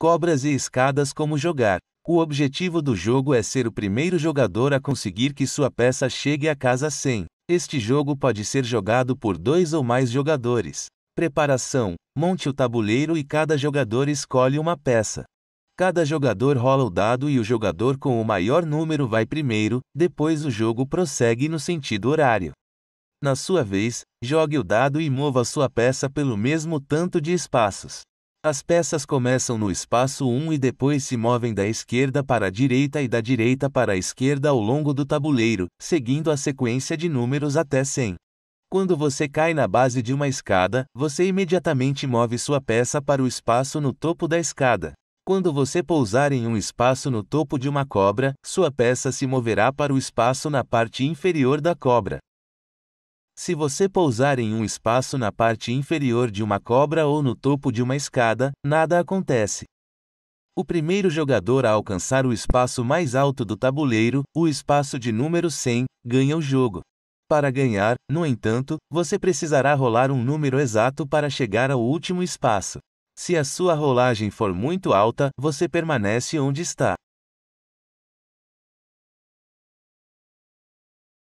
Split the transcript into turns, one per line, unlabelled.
cobras e escadas como jogar. O objetivo do jogo é ser o primeiro jogador a conseguir que sua peça chegue à casa 100. Este jogo pode ser jogado por dois ou mais jogadores. Preparação: monte o tabuleiro e cada jogador escolhe uma peça. Cada jogador rola o dado e o jogador com o maior número vai primeiro, depois o jogo prossegue no sentido horário. Na sua vez, jogue o dado e mova sua peça pelo mesmo tanto de espaços. As peças começam no espaço 1 e depois se movem da esquerda para a direita e da direita para a esquerda ao longo do tabuleiro, seguindo a sequência de números até 100. Quando você cai na base de uma escada, você imediatamente move sua peça para o espaço no topo da escada. Quando você pousar em um espaço no topo de uma cobra, sua peça se moverá para o espaço na parte inferior da cobra. Se você pousar em um espaço na parte inferior de uma cobra ou no topo de uma escada, nada acontece. O primeiro jogador a alcançar o espaço mais alto do tabuleiro, o espaço de número 100, ganha o jogo. Para ganhar, no entanto, você precisará rolar um número exato para chegar ao último espaço. Se a sua rolagem for muito alta, você permanece onde está.